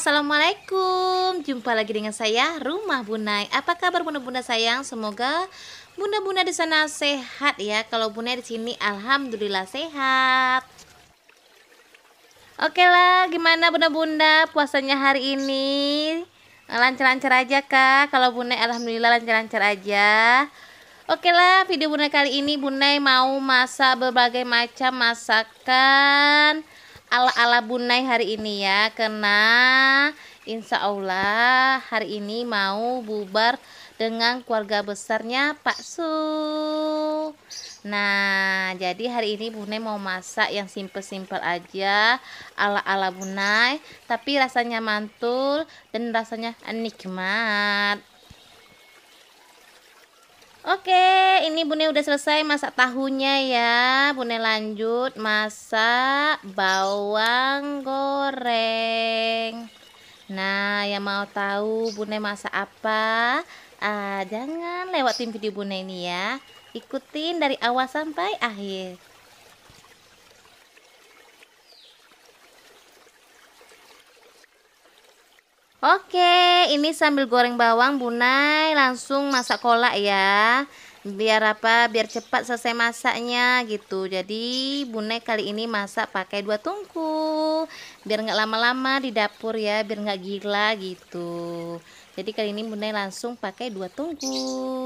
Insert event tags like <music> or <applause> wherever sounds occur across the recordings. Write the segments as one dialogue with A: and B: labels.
A: Assalamualaikum Jumpa lagi dengan saya Rumah Bunai Apa kabar bunda-bunda sayang Semoga bunda-bunda di sana sehat ya Kalau bunda di sini Alhamdulillah sehat Oke lah gimana bunda-bunda puasanya hari ini Lancar-lancar aja kak Kalau bunda Alhamdulillah lancar-lancar aja Oke lah video bunda kali ini bunda mau masak berbagai macam masakan ala-ala bunai hari ini ya kena insya Allah hari ini mau bubar dengan keluarga besarnya Pak Su nah jadi hari ini bunai mau masak yang simple-simple aja ala-ala bunai tapi rasanya mantul dan rasanya nikmat Oke, ini Bune udah selesai masak tahunya ya. Bune lanjut masak bawang goreng. Nah, yang mau tahu Bune masak apa? Ah, jangan lewatin video Bune ini ya. Ikutin dari awal sampai akhir. Oke, ini sambil goreng bawang bunai langsung masak kolak ya. Biar apa? Biar cepat selesai masaknya gitu. Jadi bunai kali ini masak pakai dua tungku. Biar nggak lama-lama di dapur ya, biar nggak gila gitu. Jadi kali ini bunai langsung pakai dua tungku.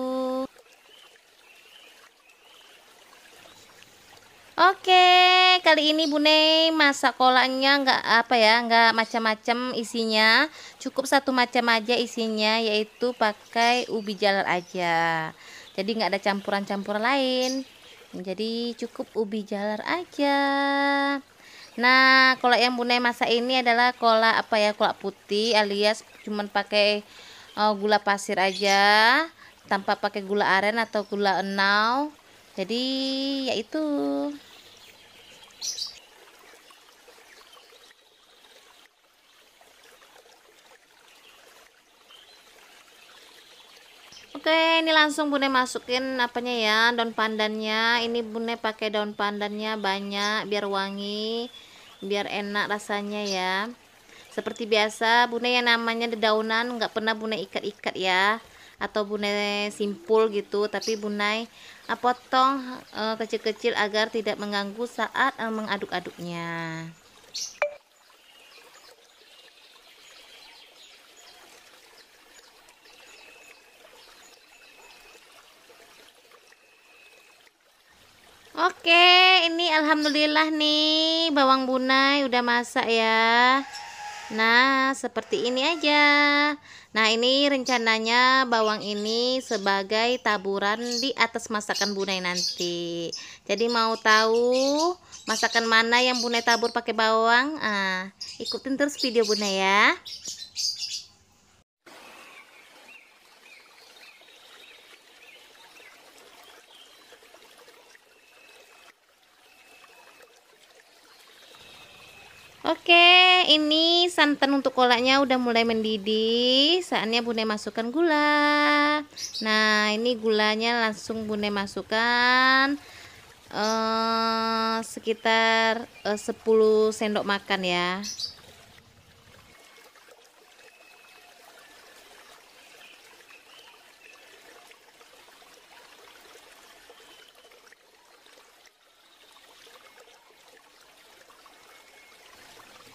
A: kali ini Bu Ney masak kolaknya nggak apa ya, nggak macam-macam isinya. Cukup satu macam aja isinya yaitu pakai ubi jalar aja. Jadi nggak ada campuran-campuran lain. Jadi cukup ubi jalar aja. Nah, kolak yang Ney masak ini adalah kolak apa ya? Kolak putih alias cuman pakai uh, gula pasir aja tanpa pakai gula aren atau gula enau. Jadi yaitu Oke, ini langsung Bune masukin apanya ya, daun pandannya. Ini Bune pakai daun pandannya banyak biar wangi, biar enak rasanya ya. Seperti biasa, Bune yang namanya dedaunan nggak pernah Bune ikat-ikat ya atau Bune simpul gitu, tapi bunai ah, potong eh, kecil-kecil agar tidak mengganggu saat eh, mengaduk-aduknya. Oke, ini alhamdulillah nih bawang bunai udah masak ya. Nah, seperti ini aja. Nah, ini rencananya bawang ini sebagai taburan di atas masakan bunai nanti. Jadi mau tahu masakan mana yang bunai tabur pakai bawang? Ah, ikutin terus video bunai ya. Oke, ini santan untuk kolaknya udah mulai mendidih. Saatnya Bunda masukkan gula. Nah, ini gulanya langsung Bunda masukkan eh sekitar eh, 10 sendok makan ya.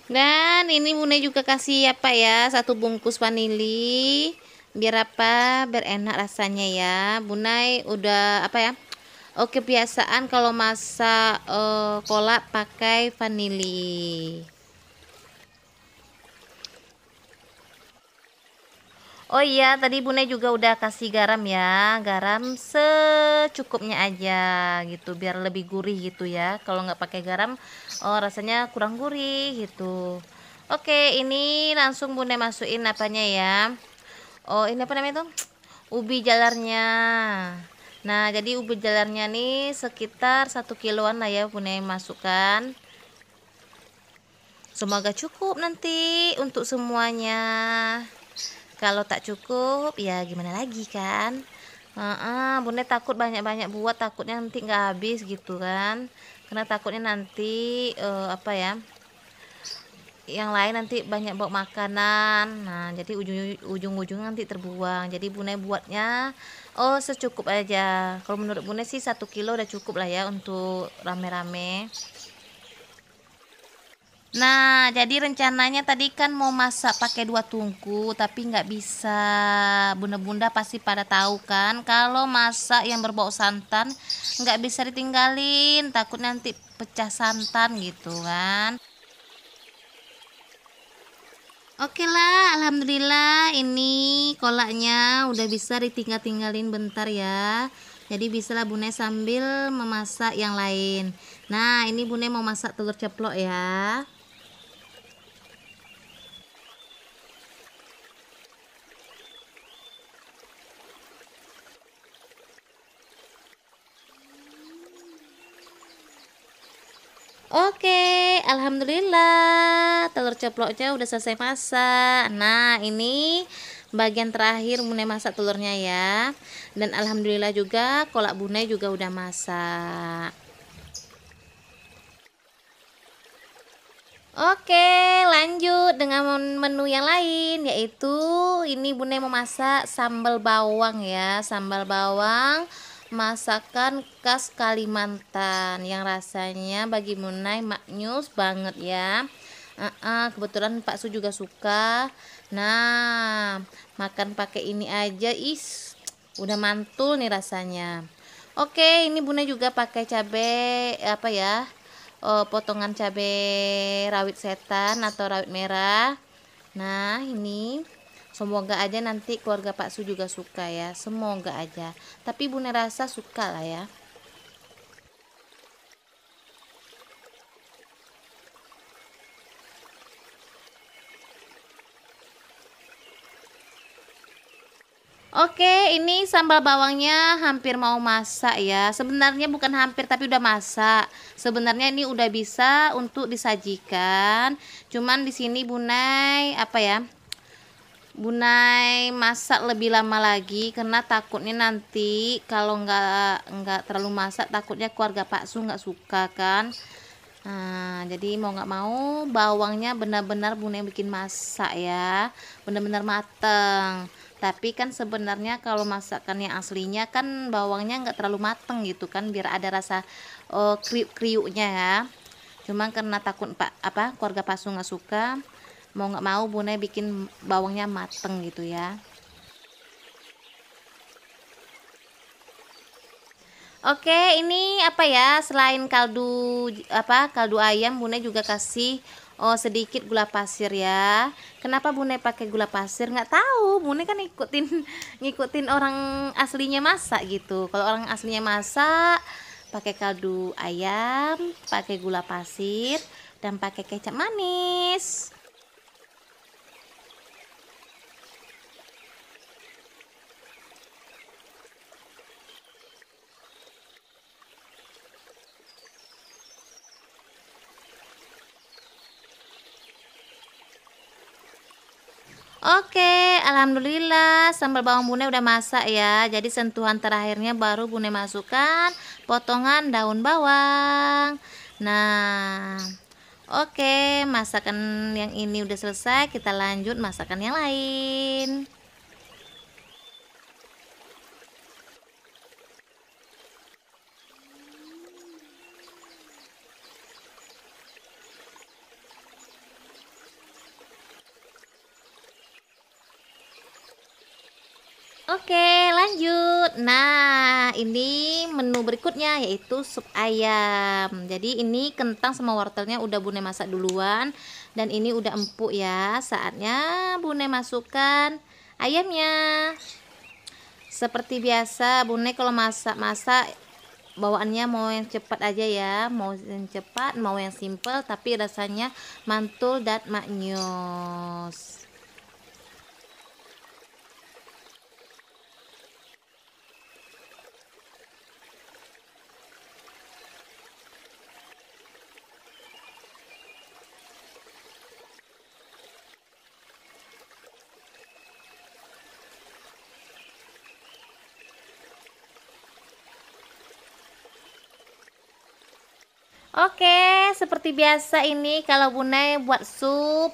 A: Dan ini Bunda juga kasih apa ya? Satu bungkus vanili biar apa? Biar enak rasanya ya. Bunda udah apa ya? Oke, kebiasaan kalau masak uh, kolak pakai vanili. Oh iya, tadi Bunda juga udah kasih garam ya, garam secukupnya aja gitu, biar lebih gurih gitu ya. Kalau nggak pakai garam, oh rasanya kurang gurih gitu. Oke, ini langsung Bunda masukin apanya ya? Oh ini apa namanya tuh? Ubi jalarnya. Nah jadi ubi jalarnya nih sekitar 1 kiloan lah ya Bunda masukkan. Semoga cukup nanti untuk semuanya. Kalau tak cukup ya gimana lagi kan? Uh-uh, bunda takut banyak-banyak buat takutnya nanti nggak habis gitu kan? Karena takutnya nanti uh, apa ya? Yang lain nanti banyak bawa makanan. Nah, jadi ujung-ujung nanti terbuang. Jadi bunda buatnya oh secukup aja. Kalau menurut bunda sih satu kilo udah cukup lah ya untuk rame-rame. Nah, jadi rencananya tadi kan mau masak pakai dua tungku, tapi nggak bisa. Bunda-bunda pasti pada tahu kan, kalau masak yang berbau santan nggak bisa ditinggalin, takut nanti pecah santan gitu kan. Oke lah, alhamdulillah ini kolaknya udah bisa ditinggal-tinggalin bentar ya. Jadi bisalah Bune sambil memasak yang lain. Nah, ini Bune mau masak telur ceplok ya. Oke, alhamdulillah telur ceploknya udah selesai masak. Nah, ini bagian terakhir Bunda masak telurnya ya. Dan alhamdulillah juga kolak Bunda juga udah masak. Oke, lanjut dengan menu yang lain yaitu ini Bunda mau masak sambal bawang ya, sambal bawang masakan khas Kalimantan yang rasanya bagi Munai maknyus banget ya. Uh -uh, kebetulan Pak Su juga suka. Nah, makan pakai ini aja is udah mantul nih rasanya. Oke, ini Bunda juga pakai cabai apa ya? Oh, potongan cabai rawit setan atau rawit merah. Nah, ini semoga aja nanti keluarga Pak Su juga suka ya semoga aja tapi Bunda rasa suka lah ya Oke, ini sambal bawangnya hampir mau masak ya. Sebenarnya bukan hampir tapi udah masak. Sebenarnya ini udah bisa untuk disajikan. Cuman di sini Bunai apa ya? Bunai masak lebih lama lagi karena takutnya nanti kalau nggak nggak terlalu masak takutnya keluarga Pak Su nggak suka kan. Nah, jadi mau nggak mau bawangnya benar-benar Bunai bikin masak ya, benar-benar mateng. Tapi kan sebenarnya kalau masakannya aslinya kan bawangnya nggak terlalu mateng gitu kan biar ada rasa oh, kriuk-kriuknya ya. Cuman karena takut Pak apa keluarga Pak Su nggak suka, mau nggak mau bunda bikin bawangnya mateng gitu ya Oke, ini apa ya? Selain kaldu apa kaldu ayam, Bunda juga kasih oh sedikit gula pasir ya. Kenapa Bunda pakai gula pasir? Nggak tahu. Bunda kan ngikutin <laughs> ngikutin orang aslinya masak gitu. Kalau orang aslinya masak pakai kaldu ayam, pakai gula pasir dan pakai kecap manis. Oke, alhamdulillah sambal bawang bune udah masak ya. Jadi sentuhan terakhirnya baru bune masukkan potongan daun bawang. Nah, oke, masakan yang ini udah selesai, kita lanjut masakan yang lain. lanjut nah ini menu berikutnya yaitu sup ayam jadi ini kentang sama wortelnya udah bune masak duluan dan ini udah empuk ya saatnya bune masukkan ayamnya seperti biasa bune kalau masak-masak bawaannya mau yang cepat aja ya mau yang cepat mau yang simple tapi rasanya mantul dan maknyus Oke, seperti biasa ini kalau Bunai buat sup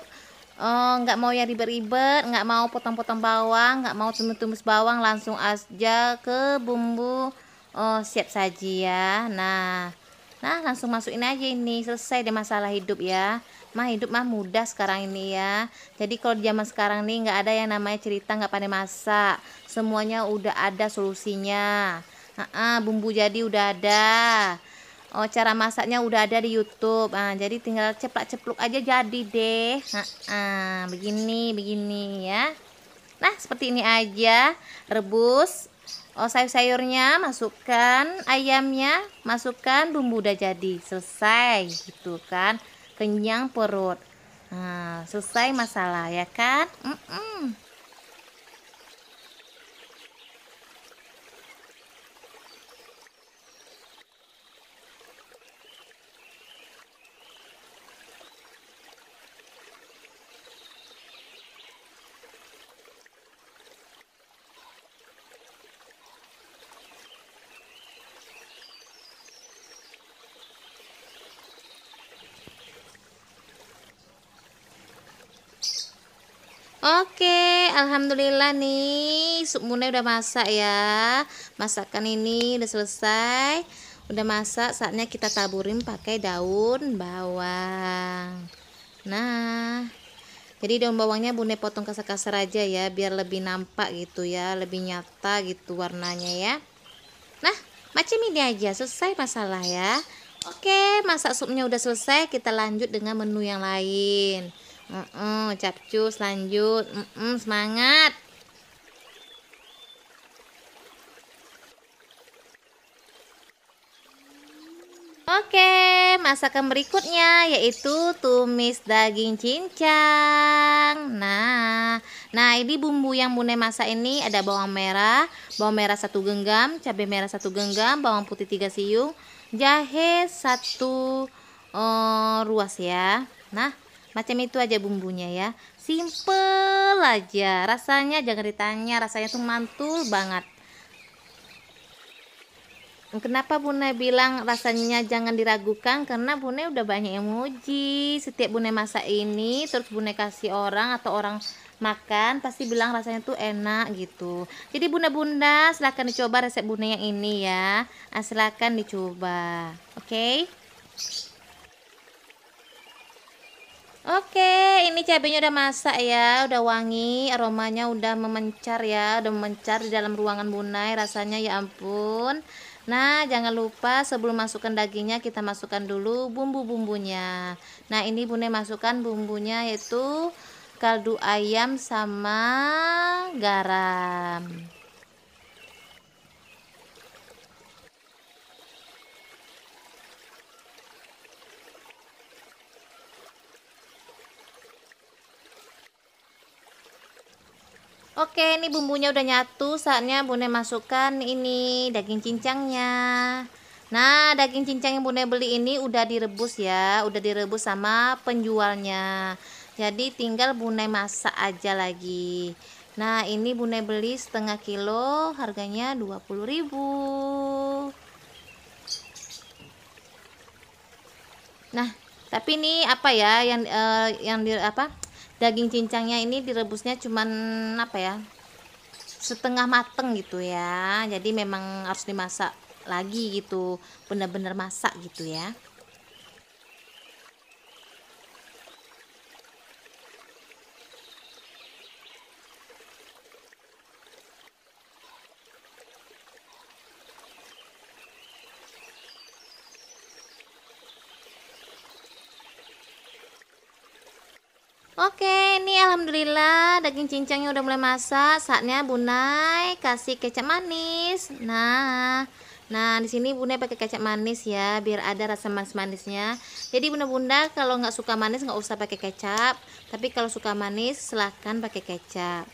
A: eh, nggak uh, mau yang ribet-ribet, nggak mau potong-potong bawang, nggak mau tumis-tumis bawang, langsung aja ke bumbu uh, siap saji ya. Nah, nah langsung masukin aja ini selesai deh masalah hidup ya. Mah hidup mah mudah sekarang ini ya. Jadi kalau zaman sekarang nih nggak ada yang namanya cerita nggak pandai masak, semuanya udah ada solusinya. Uh -uh, bumbu jadi udah ada oh cara masaknya udah ada di YouTube nah, jadi tinggal ceplok cepluk aja jadi deh nah, nah, begini begini ya nah seperti ini aja rebus oh sayur-sayurnya masukkan ayamnya masukkan bumbu udah jadi selesai gitu kan kenyang perut nah, selesai masalah ya kan mm -mm. Oke, alhamdulillah nih sup mune udah masak ya. Masakan ini udah selesai. Udah masak, saatnya kita taburin pakai daun bawang. Nah, jadi daun bawangnya bunda potong kasar-kasar aja ya, biar lebih nampak gitu ya, lebih nyata gitu warnanya ya. Nah, macam ini aja, selesai masalah ya. Oke, masak supnya udah selesai, kita lanjut dengan menu yang lain. Mm -mm, capcus lanjut. Mm -mm, semangat. Oke, masakan berikutnya yaitu tumis daging cincang. Nah, nah ini bumbu yang Bune masak ini ada bawang merah, bawang merah satu genggam, cabai merah satu genggam, bawang putih tiga siung, jahe satu uh, ruas ya. Nah, macam itu aja bumbunya ya simple aja rasanya jangan ditanya rasanya tuh mantul banget Kenapa Bunda bilang rasanya jangan diragukan? Karena Bunda udah banyak yang emoji. Setiap Bunda masak ini, terus Bunda kasih orang atau orang makan, pasti bilang rasanya tuh enak gitu. Jadi Bunda-bunda, silahkan dicoba resep Bunda yang ini ya. Ah, silahkan dicoba. Oke? Okay? Oke, ini cabenya udah masak ya, udah wangi, aromanya udah memencar ya, udah memencar di dalam ruangan bunai rasanya ya ampun. Nah, jangan lupa sebelum masukkan dagingnya kita masukkan dulu bumbu-bumbunya. Nah, ini Bunda masukkan bumbunya yaitu kaldu ayam sama garam. Oke, ini bumbunya udah nyatu. Saatnya Bunda masukkan ini daging cincangnya. Nah, daging cincang yang Bunda beli ini udah direbus ya, udah direbus sama penjualnya. Jadi tinggal Bunda masak aja lagi. Nah, ini Bunda beli setengah kilo, harganya 20.000. Nah, tapi ini apa ya yang uh, yang di apa? daging cincangnya ini direbusnya cuman apa ya setengah mateng gitu ya jadi memang harus dimasak lagi gitu benar-benar masak gitu ya Oke, ini alhamdulillah daging cincangnya udah mulai masak. Saatnya Bunai kasih kecap manis. Nah, nah di sini Bunai pakai kecap manis ya, biar ada rasa manis-manisnya. Jadi bunda-bunda kalau nggak suka manis nggak usah pakai kecap, tapi kalau suka manis silahkan pakai kecap.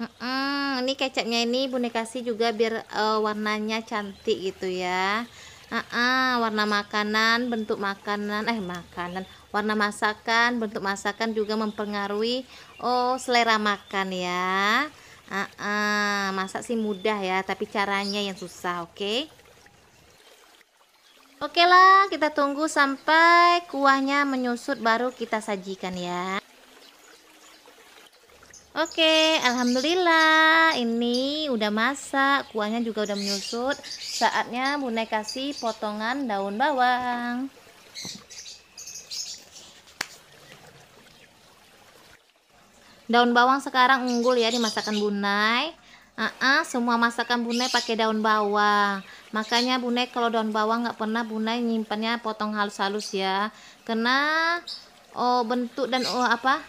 A: Mm -mm, ini kecapnya ini Bunai kasih juga biar uh, warnanya cantik gitu ya. Uh -uh, warna makanan, bentuk makanan, eh makanan, warna masakan bentuk masakan juga mempengaruhi oh selera makan ya uh -uh, masak sih mudah ya tapi caranya yang susah oke okay? Oke lah, kita tunggu sampai kuahnya menyusut baru kita sajikan ya. Oke, alhamdulillah ini udah masak, kuahnya juga udah menyusut. Saatnya Bunda kasih potongan daun bawang. daun bawang sekarang unggul ya di masakan bunai uh -uh, semua masakan bunai pakai daun bawang makanya bunai kalau daun bawang nggak pernah bunai nyimpannya potong halus-halus ya Kena, oh bentuk dan oh apa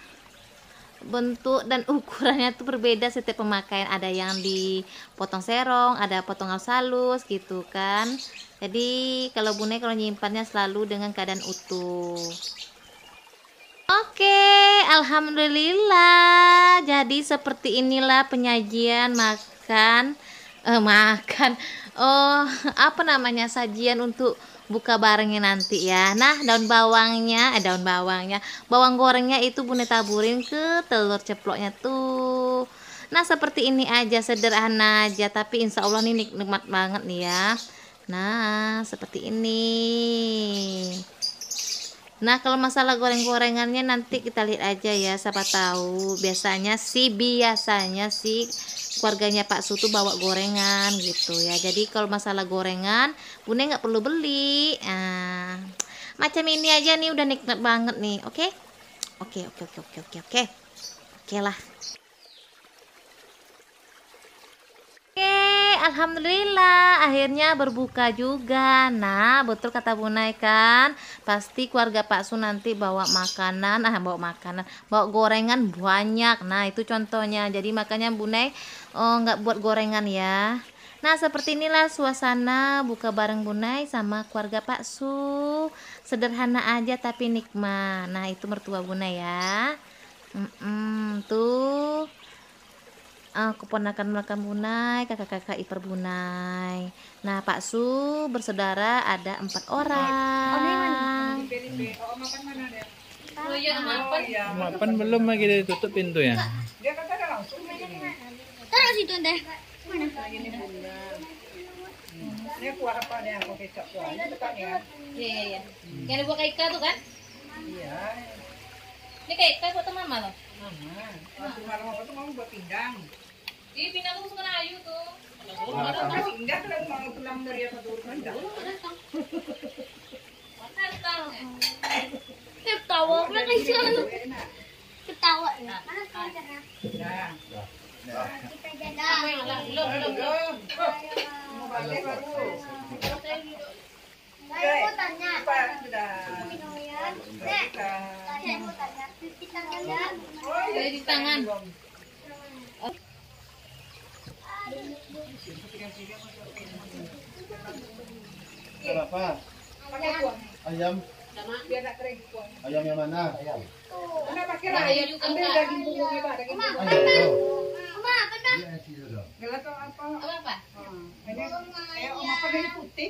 A: bentuk dan ukurannya tuh berbeda setiap pemakaian ada yang dipotong serong ada potong halus-halus gitu kan jadi kalau bunai kalau nyimpannya selalu dengan keadaan utuh Oke, alhamdulillah. Jadi seperti inilah penyajian makan eh, makan oh apa namanya sajian untuk buka barengnya nanti ya. Nah, daun bawangnya, eh daun bawangnya, bawang gorengnya itu Bunda taburin ke telur ceploknya tuh. Nah, seperti ini aja sederhana aja tapi insya Allah ini nikmat banget nih ya. Nah, seperti ini. Nah, kalau masalah goreng-gorengannya nanti kita lihat aja ya, siapa tahu. Biasanya sih biasanya sih keluarganya Pak Su bawa gorengan gitu ya. Jadi kalau masalah gorengan, Bunda nggak perlu beli. Nah, macam ini aja nih udah nikmat banget nih, oke? Okay? Oke, okay, oke, okay, oke, oke, oke, oke. Oke lah. Alhamdulillah akhirnya berbuka juga nah betul kata Bunai kan pasti keluarga Pak Su nanti bawa makanan ah bawa makanan bawa gorengan banyak nah itu contohnya jadi makanya Bunai oh, nggak buat gorengan ya Nah seperti inilah suasana buka bareng Bunai sama keluarga Pak Su sederhana aja tapi nikmat nah itu mertua Bunai ya mm -mm, tuh uh, keponakan mereka Bunai, kakak-kakak ipar Bunai. Nah, Pak Su bersaudara ada empat orang. Oh, oh, iya, mapan. Oh, iya. mapan belum lagi ditutup pintu ya? Dia kata langsung. Taruh situ deh. Ini kuah apa nih aku kecap kuah? Ini bukan ya? Iya, iya, iya. Yang dibuat kayak tuh kan? Iya. Ini kayak ikan buatan mama loh? Mama. Waktu malam tuh mau buat pindang. Di pinanong sa kana ayu tuh? Enggak lang mga tulang na riyan matulog. Matang. Ketawa na kay siya. Ketawa na. Ano ka Kita jalan. Lom, lom, lom. Mabalik ako. Kaya mo tanya. Kaya mo tanya. Berapa? Ayam. Ayam yang mana? Ayam. Oh, pakai ayam ambil Ayam. Iya, iya, iya, apa? Apa apa? Ini, eh, putih.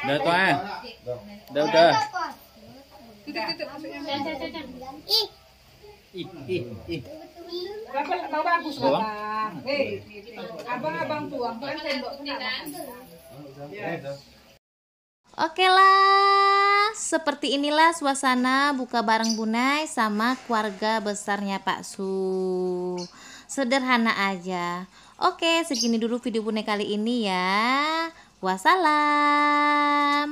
A: Udah tua. Udah udah. Oke lah, seperti inilah suasana buka bareng Bunai sama keluarga besarnya Pak Su. Sederhana aja. Oke, segini dulu video Bunai kali ini ya. Wassalam.